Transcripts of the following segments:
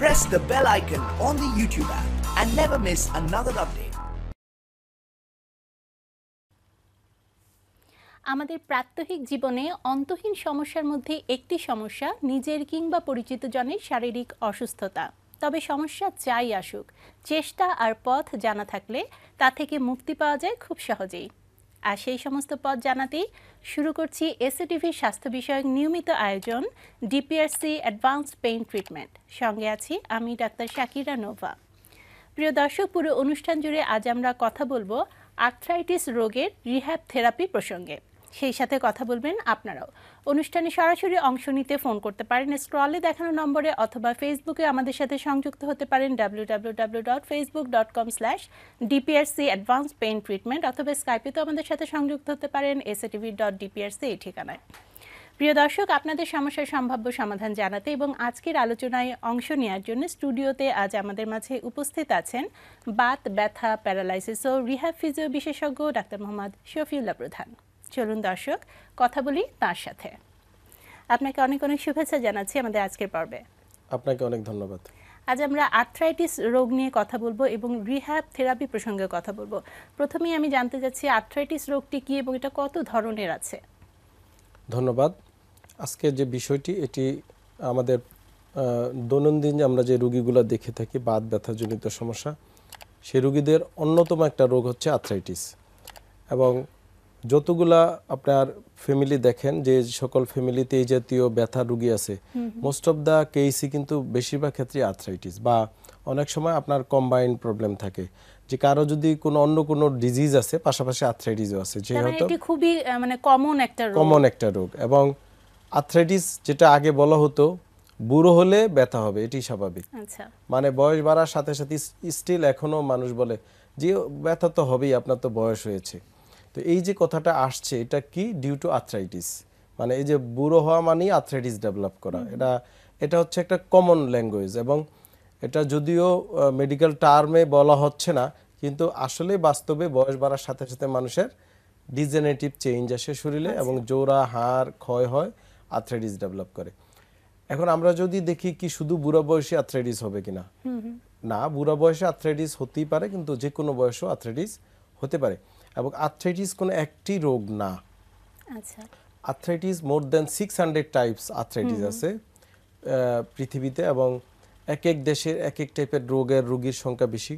press the bell icon on the YouTube app and never miss another update. আমাদের প্রাত্যহিক জীবনে অন্তহীন সমস্যার মধ্যে একটি সমস্যা নিজের কিংবা পরিচিত জনের শারীরিক অসুস্থতা তবে সমস্যা চাই আসুক চেষ্টা আর পথ জানা থাকলে তা থেকে মুক্তি পাওয়া যায় খুব সহজেই আর সেই সমস্ত পদ জানাতেই শুরু করছি এসএটিভির স্বাস্থ্য বিষয়ক নিয়মিত আয়োজন ডিপিআরসি অ্যাডভান্স পেইন ট্রিটমেন্ট সঙ্গে আছি আমি ডাক্তার শাকিরা নোভা প্রিয় দর্শক পুরো অনুষ্ঠান জুড়ে আজ আমরা কথা বলবো আর্থ্রাইটিস রোগের রিহ্যাব থেরাপি প্রসঙ্গে সেই সাথে কথা বলবেন আপনারাও অনুষ্ঠানে সরাসরি অংশ নিতে ফোন করতে পারেন স্ক্রলে দেখানো নম্বরে অথবা ফেসবুকে আমাদের সাথে সংযুক্ত হতে পারেন W W W dot Facebook dot com slash DPRC advance pain treatment অথবা স্কাইপেতেও আমাদের সাথে সংযুক্ত হতে পারেন এস টিভি ডট ডিপিআরসি এই ঠিকানায় প্রিয় দর্শক আপনাদের সমস্যার সম্ভাব্য সমাধান জানাতে এবং আজকের আলোচনায় অংশ নেওয়ার জন্য স্টুডিওতে আজ আমাদের মাঝে উপস্থিত আছেন বাত ব্যথা প্যারালাইসিস ও রিহ্যাব ফিজিও বিশেষজ্ঞ ডাক্তার মোহাম্মদ শফিউল্লাহ প্রধান চলুন দর্শক কথা বলি তার সাথে আপনাকে অনেক অনেক শুভেচ্ছা জানাচ্ছি আমাদের আজকের পর্বে আপনাকে অনেক ধন্যবাদ আজ আমরা আর্থ্রাইটিস রোগ নিয়ে কথা বলবো এবং রিহ্যাব থেরাপি প্রসঙ্গে কথা বলবো প্রথমেই আমি জানতে চাচ্ছি আর্থ্রাইটিস রোগটি কি এবং এটা কত ধরনের আছে ধন্যবাদ আজকে যে বিষয়টি এটি আমাদের দৈনন্দিন আমরা যে রুগীগুলো দেখে থাকি বাত ব্যথাজনিত সমস্যা সেই রুগীদের অন্যতম একটা রোগ হচ্ছে আর্থ্রাইটিস এবং যতগুলা আপনার ফ্যামিলি দেখেন যে সকল ফ্যামিলিতে এই জাতীয় ব্যথা রুগী আছে মোস্ট অফ দ্য কেসই কিন্তু বেশিরভাগ ক্ষেত্রে আর্থ্রাইটিস বা অনেক সময় আপনার কম্বাইন প্রবলেম থাকে যে কারো যদি কোনো অন্য কোনো ডিজিজ আছে পাশাপাশি আর্থ্রাইটিসও আছে মানে যে হয়তো খুবই মানে কমন একটা রোগ কমন একটা রোগ এবং আর্থ্রাইটিস যেটা আগে বলা হতো বুড়ো হলে ব্যথা হবে এটি স্বাভাবিক আচ্ছা। মানে বয়স বাড়ার সাথে সাথে স্টিল এখনো মানুষ বলে যে ব্যথা তো হবেই আপনার তো বয়স হয়েছে তো এই যে কথাটা আসছে এটা কি ডিউ টু আর্থ্রাইটিস মানে এই যে বুড়ো হওয়া মানেই আর্থ্রাইটিস ডেভেলপ করা এটা এটা হচ্ছে একটা কমন ল্যাঙ্গুয়েজ এবং এটা যদিও মেডিকেল টার্মে বলা হচ্ছে না কিন্তু আসলে বাস্তবে বয়স বাড়ার সাথে সাথে মানুষের ডিজেনেটিভ চেঞ্জ আসে শরীরে আচ্ছা। এবং জোড়া হাড় ক্ষয় হয় আর্থ্রাইটিস ডেভেলপ করে এখন আমরা যদি দেখি কি শুধু বুড়া বয়সে আর্থ্রাইটিস হবে কিনা না বুড়া বয়সে আর্থ্রাইটিস হতেই পারে কিন্তু যে কোনো বয়সেও আর্থ্রাইটিস হতে পারে এবং আর্থ্রাইটিস কোনো একটি রোগ না আচ্ছা arthritis more than six hundred types arthritis আছে পৃথিবীতে এবং এক এক দেশের এক এক টাইপের রোগের রোগীর সংখ্যা বেশি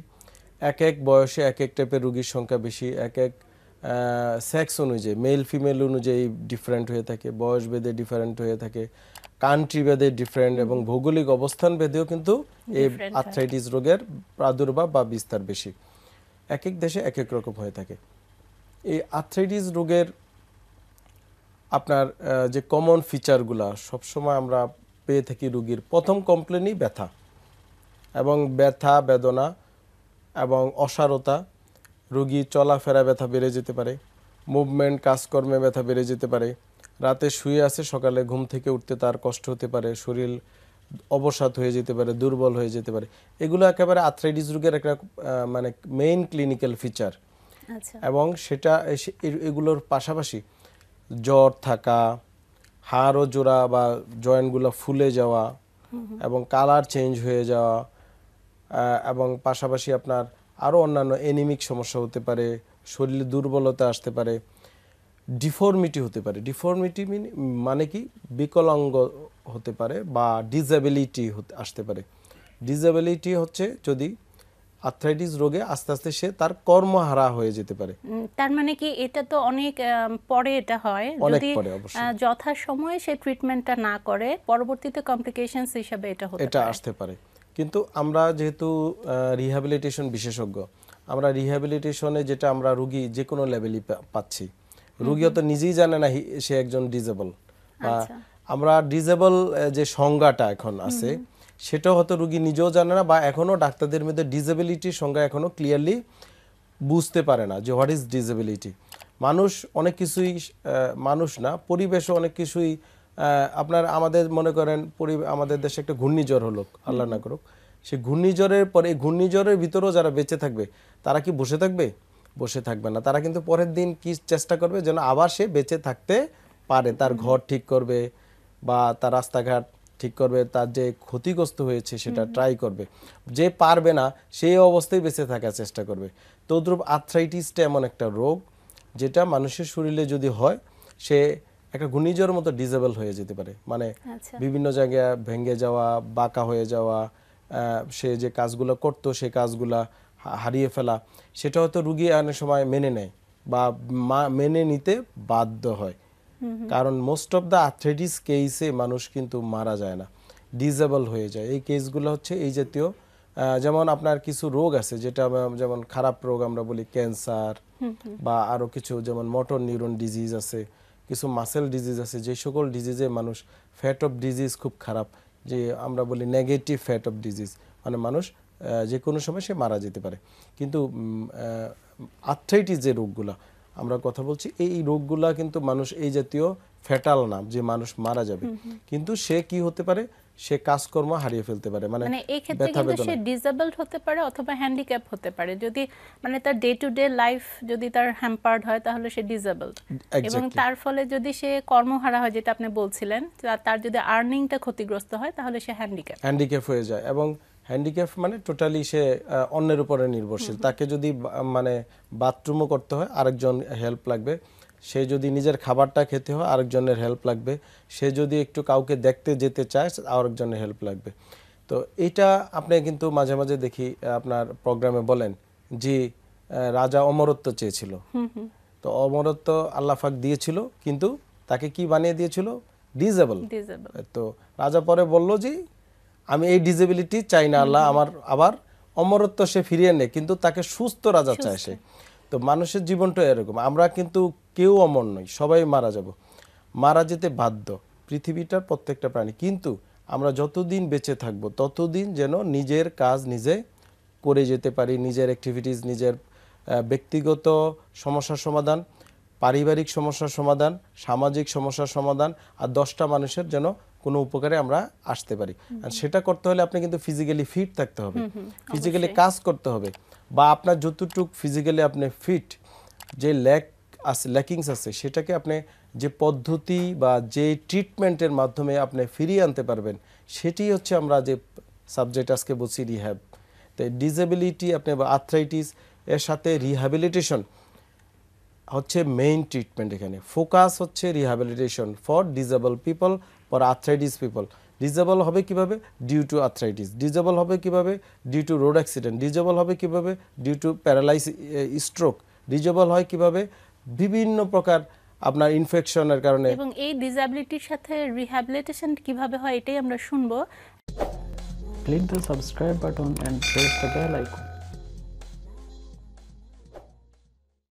এক এক বয়সে এক এক টাইপের রোগীর সংখ্যা বেশি এক এক সেক্স অনুযায়ী মেল ফিমেল অনুযায়ী ডিফারেন্ট হয়ে থাকে বয়স ভেদে ডিফারেন্ট হয়ে থাকে কান্ট্রি ভেদে ডিফারেন্ট এবং ভৌগোলিক অবস্থান ভেদেও কিন্তু এই আর্থ্রাইটিস রোগের প্রাদুর্ভাব বা বিস্তার বেশি এক এক দেশে এক এক রকম হয়ে থাকে এই আর্থ্রাইটিস রোগের আপনার যে কমন ফিচারগুলো সবসময় আমরা পেয়ে থাকি রুগীর প্রথম কমপ্লেনই ব্যথা এবং ব্যথা বেদনা এবং অসারতা রুগী চলাফেরা ব্যথা বেড়ে যেতে পারে মুভমেন্ট কাজকর্মে ব্যথা বেড়ে যেতে পারে রাতে শুয়ে আছে সকালে ঘুম থেকে উঠতে তার কষ্ট হতে পারে শরীর অবসাদ হয়ে যেতে পারে দুর্বল হয়ে যেতে পারে এগুলো একেবারে আর্থ্রাইটিস রোগের একটা মানে মেইন ক্লিনিক্যাল ফিচার আচ্ছা। এবং সেটা এগুলোর পাশাপাশি জ্বর থাকা হাড়ও জোড়া বা জয়েন্টগুলো ফুলে যাওয়া এবং কালার চেঞ্জ হয়ে যাওয়া এবং পাশাপাশি আপনার আরও অন্যান্য এনিমিক সমস্যা হতে পারে শরীরে দুর্বলতা আসতে পারে ডিফর্মিটি হতে পারে ডিফর্মিটি মানে কি বিকলাঙ্গ হতে পারে বা ডিজেবিলিটি আসতে পারে ডিজেবিলিটি হচ্ছে যদি আর্থ্রাইটিস রোগে আস্তে আস্তে সে তার কর্মহারা হয়ে যেতে পারে তার মানে কি এটা তো অনেক পরে এটা হয় যদি যথা সময়ে সে ট্রিটমেন্টটা না করে পরবর্তীতে কমপ্লিকেশনস হিসেবে এটা হতে এটা আসতে পারে কিন্তু আমরা যেহেতু রিহ্যাবিলিটেশন বিশেষজ্ঞ আমরা রিহ্যাবিলিটেশনে যেটা আমরা রুগী যে কোনো লেভেলই পাচ্ছি রুগীও তো নিজেই জানে না সে একজন ডিজেবল আচ্ছা। আমরা ডিজেবল যে সংজ্ঞাটা এখন আছে সেটা হয়তো রুগী নিজেও জানে না বা এখনও ডাক্তারদের মধ্যে ডিজেবিলিটির সংজ্ঞা এখনও ক্লিয়ারলি বুঝতে পারে না যে হোয়াট ইজ ডিজেবিলিটি মানুষ অনেক কিছুই মানুষ না পরিবেশও অনেক কিছুই আপনার আমাদের মনে করেন আমাদের দেশে একটা ঘূর্ণিঝড় হলো আল্লাহ না করুক সে ঘূর্ণিঝড়ের পরে এই ঘূর্ণিঝড়ের ভিতরেও যারা বেঁচে থাকবে তারা কি বসে থাকবে বসে থাকবে না তারা কিন্তু পরের দিন কি চেষ্টা করবে যেন আবার সে বেঁচে থাকতে পারে তার ঘর ঠিক করবে বা তার রাস্তাঘাট ঠিক করবে তার যে ক্ষতিগ্রস্ত হয়েছে সেটা ট্রাই করবে যে পারবে না সেই অবস্থায় বেঁচে থাকার চেষ্টা করবে তদ্রুপ আর্থ্রাইটিসটা এমন একটা রোগ যেটা মানুষের শরীরে যদি হয় সে একটা ঘূর্ণিঝড়ের মতো ডিজেবল হয়ে যেতে পারে মানে আচ্ছা। বিভিন্ন জায়গায় ভেঙে যাওয়া বাঁকা হয়ে যাওয়া সে যে কাজগুলো করতো সে কাজগুলা হারিয়ে ফেলা সেটা হয়তো রুগী অনেক সময় মেনে নেয় বা মেনে নিতে বাধ্য হয় কারণ মোস্ট অফ দা আর্থ্রাইটিস কেসে মানুষ কিন্তু মারা যায় না ডিজেবল হয়ে যায় এই কেসগুলো হচ্ছে এই জাতীয় যেমন আপনার কিছু রোগ আছে যেটা যেমন খারাপ রোগ আমরা বলি ক্যান্সার বা আরও কিছু যেমন মোটর নিউরন ডিজিজ আছে কিছু মাসেল ডিজিজ আছে যে সকল ডিজিজে মানুষ ফ্যাট অফ ডিজিজ খুব খারাপ যে আমরা বলি নেগেটিভ ফ্যাট অফ ডিজিজ মানে মানুষ যে কোনো সময় সে মারা যেতে পারে কিন্তু আর্থ্রাইটিস যে রোগগুলো আমরা কথা বলছি এই রোগগুলা কিন্তু মানুষ এই জাতীয় ফেটাল না যে মানুষ মারা যাবে কিন্তু সে কি হতে পারে সে কাজকর্ম হারিয়ে ফেলতে পারে মানে, মানে এই ক্ষেত্রে কিন্তু সে ডিসেবলড হতে পারে অথবা হ্যান্ডিক্যাপ হতে পারে যদি মানে তার ডে টু ডে লাইফ যদি তার হ্যাম্পার্ড হয় তাহলে সে ডিসেবলড এবং তার ফলে যদি সে কর্মহারা হয় যেটা আপনি বলছিলেন তার যদি আর্নিংটা ক্ষতিগ্রস্ত হয় তাহলে সে হ্যান্ডিক্যাপ হ্যান্ডিক্যাপ হয়ে যায় এবং হ্যান্ডিক্যাপ মানে টোটালি সে অন্যের উপরে নির্ভরশীল তাকে যদি মানে বাথরুমও করতে হয় আরেকজন হেল্প লাগবে সে যদি নিজের খাবারটা খেতে হয় আরেকজনের হেল্প লাগবে সে যদি একটু কাউকে দেখতে যেতে চায় আরেকজনের হেল্প লাগবে তো এটা আপনি কিন্তু মাঝে মাঝে দেখি আপনার প্রোগ্রামে বলেন যে রাজা অমরত্ব চেয়েছিল তো অমরত্ব আল্লাহাক দিয়েছিল কিন্তু তাকে কি বানিয়ে দিয়েছিল ডিজেবল তো রাজা পরে বলল যে আমি এই ডিজেবিলিটি চাই না আল্লাহ আমার আবার অমরত্ব সে ফিরিয়ে নেয় কিন্তু তাকে সুস্থ রাজা চায় সে তো মানুষের জীবনটা এরকম আমরা কিন্তু কেউ অমর নই সবাই মারা যাব মারা যেতে বাধ্য পৃথিবীটার প্রত্যেকটা প্রাণী কিন্তু আমরা যতদিন বেঁচে থাকবো ততদিন যেন নিজের কাজ নিজে করে যেতে পারি নিজের অ্যাক্টিভিটিস নিজের ব্যক্তিগত সমস্যার সমাধান পারিবারিক সমস্যার সমাধান সামাজিক সমস্যার সমাধান আর দশটা মানুষের যেন কোনো উপকারে আমরা আসতে পারি আর সেটা করতে হলে আপনি কিন্তু ফিজিক্যালি ফিট থাকতে হবে ফিজিক্যালি কাজ করতে হবে বা আপনার যতটুক ফিজিক্যালি আপনি ফিট যে ল্যাক আছে ল্যাকিংস আছে সেটাকে আপনি যে পদ্ধতি বা যে ট্রিটমেন্টের মাধ্যমে আপনি ফিরিয়ে আনতে পারবেন সেটি হচ্ছে আমরা যে সাবজেক্ট আজকে বলছি রিহ্যাব তাই ডিজেবিলিটি আপনি বা আর্থ্রাইটিস এর সাথে রিহ্যাবিলিটেশন হচ্ছে মেইন ট্রিটমেন্ট এখানে ফোকাস হচ্ছে রিহ্যাবিলিটেশন ফর ডিজেবল পিপল পর আর্থ্রাইটিস পিপল ডিজেবল হবে কিভাবে ডিউ টু আর্থ্রাইটিস ডিজেবল হবে কিভাবে due to road accident disable হবে কিভাবে due to paralysis stroke disable হয় কিভাবে বিভিন্ন প্রকার আপনার ইনফেকশনের কারণে এবং এই ডিজেবিলিটির সাথে রিহ্যাবিলিটেশন কিভাবে হয় এটাই আমরা শুনবো click the subscribe button and press the bell icon